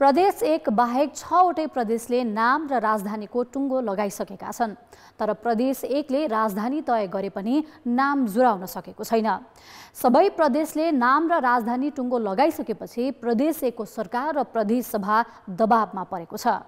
प्रदेश एक बाहेक छवटै प्रदेशले नाम र राजधानीको टुङ्गो लगाइसकेका छन् तर प्रदेश एकले राजधानी तय गरे पनि नाम जुराउन सकेको छैन सबै प्रदेशले नाम र राजधानी टुङ्गो लगाइसकेपछि प्रदेश एकको सरकार र प्रदेशसभा दबावमा परेको छ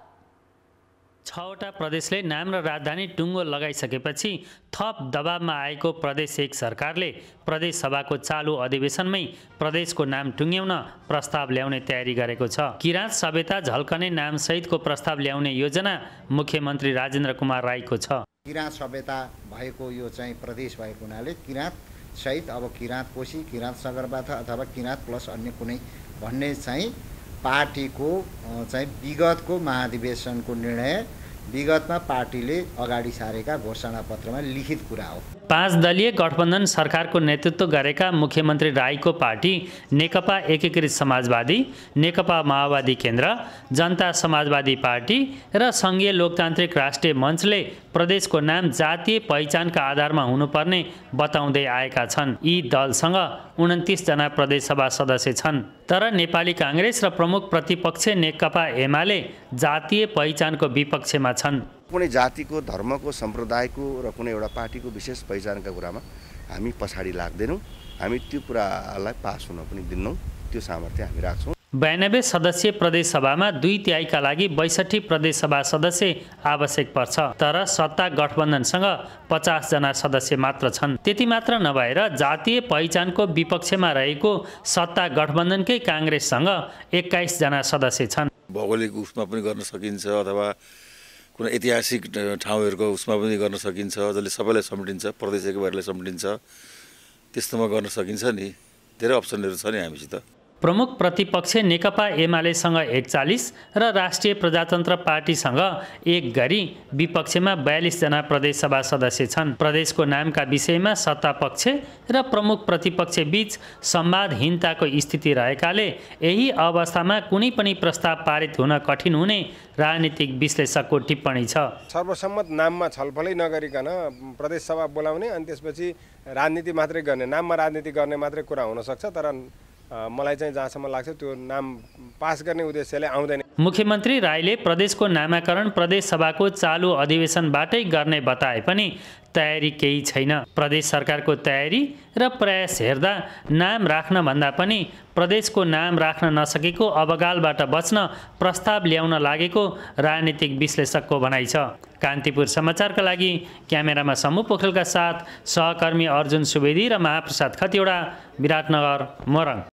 छवटा प्रदेशले नाम र राजधानी टुङ्गो लगाइसकेपछि थप दबावमा आएको प्रदेश एक सरकारले प्रदेशसभाको चालु अधिवेशनमै प्रदेशको नाम टुङ्ग्याउन प्रस्ताव ल्याउने तयारी गरेको छ किराँत सभ्यता झल्कने नामसहितको प्रस्ताव ल्याउने योजना मुख्यमन्त्री राजेन्द्र कुमार राईको छ किराँत सभ्यता भएको यो चाहिँ प्रदेश भएको हुनाले किराँत सहित अब किराँत कोशी किराँत सगरबाथ अथवा किराँत प्लस अन्य कुनै भन्ने चाहिँ पार्टीको चाहिँ विगतको महाधिवेशनको निर्णय विगतमा पार्टीले अगाडि सारेका घोषणा पत्रमा लिखित कुरा हो पाँच दलीय गठबन्धन सरकारको नेतृत्व गरेका मुख्यमन्त्री राईको पार्टी नेकपा एकीकृत समाजवादी नेकपा माओवादी केन्द्र जनता समाजवादी पार्टी र सङ्घीय लोकतान्त्रिक राष्ट्रिय मञ्चले प्रदेशको नाम जातीय पहिचानका आधारमा हुनुपर्ने बताउँदै आएका छन् यी दलसँग प्रदेश सभा सदस्य छन् तर नेपाली काङ्ग्रेस र प्रमुख प्रतिपक्ष नेकपा एमाले जातीय पहिचानको विपक्षमा छन् कुनै जातिको धर्मको सम्प्रदायको र कुनै एउटा पार्टीको विशेष पहिचानका कुरामा हामी पछाडि लाग्दैनौँ हामी त्यो कुरालाई पास हुन पनि दिन्नौँ त्यो सामर्थ्य हामी राख्छौँ बयानब्बे सदस्यीय प्रदेशसभामा दुई तिहाईका लागि बैसठी प्रदेशसभा सदस्य आवश्यक पर्छ तर सत्ता गठबन्धनसँग पचासजना सदस्य मात्र छन् त्यति मात्र नभएर जातीय पहिचानको विपक्षमा रहेको सत्ता गठबन्धनकै काङ्ग्रेससँग एक्काइसजना सदस्य छन् भौगोलिक उसमा पनि गर्न सकिन्छ अथवा कुनै ऐतिहासिक ठाउँहरूको उसमा पनि गर्न सकिन्छ जसले सबैलाई समेटिन्छ प्रदेश एकबारलाई समेटिन्छ त्यस्तोमा गर्न सकिन्छ नि धेरै अप्सनहरू छ नि हामीसित प्रमुख प्रतिपक्ष नेकपा एमालेसँग एकचालिस र राष्ट्रिय प्रजातन्त्र पार्टीसँग एक गरी विपक्षमा बयालिसजना प्रदेशसभा सदस्य छन् प्रदेशको नामका विषयमा सत्तापक्ष र प्रमुख बीच संवादहीनताको स्थिति रहेकाले यही अवस्थामा कुनै पनि प्रस्ताव पारित हुन कठिन हुने राजनीतिक विश्लेषकको टिप्पणी छ सर्वसम्मत नाममा छलफलै नगरिकन प्रदेशसभा बोलाउने अनि त्यसपछि राजनीति मात्रै गर्ने नाममा राजनीति गर्ने मात्रै कुरा हुनसक्छ तर मलाई चाहिँ जहाँसम्म लाग्छ त्यो नाम पास गर्ने उद्देश्यले आउँदैन मुख्यमन्त्री राईले प्रदेशको नामाकरण प्रदेश सभाको चालु अधिवेशनबाटै गर्ने बताए पनि तयारी केही छैन प्रदेश सरकारको तयारी र प्रयास हेर्दा नाम राख्न भन्दा पनि प्रदेशको नाम राख्न नसकेको अबगालबाट बच्न प्रस्ताव ल्याउन लागेको राजनीतिक विश्लेषकको भनाइ छ कान्तिपुर समाचारका लागि क्यामेरामा समूह पोखरेलका साथ सहकर्मी अर्जुन सुवेदी र महाप्रसाद खतिवडा विराटनगर मोरङ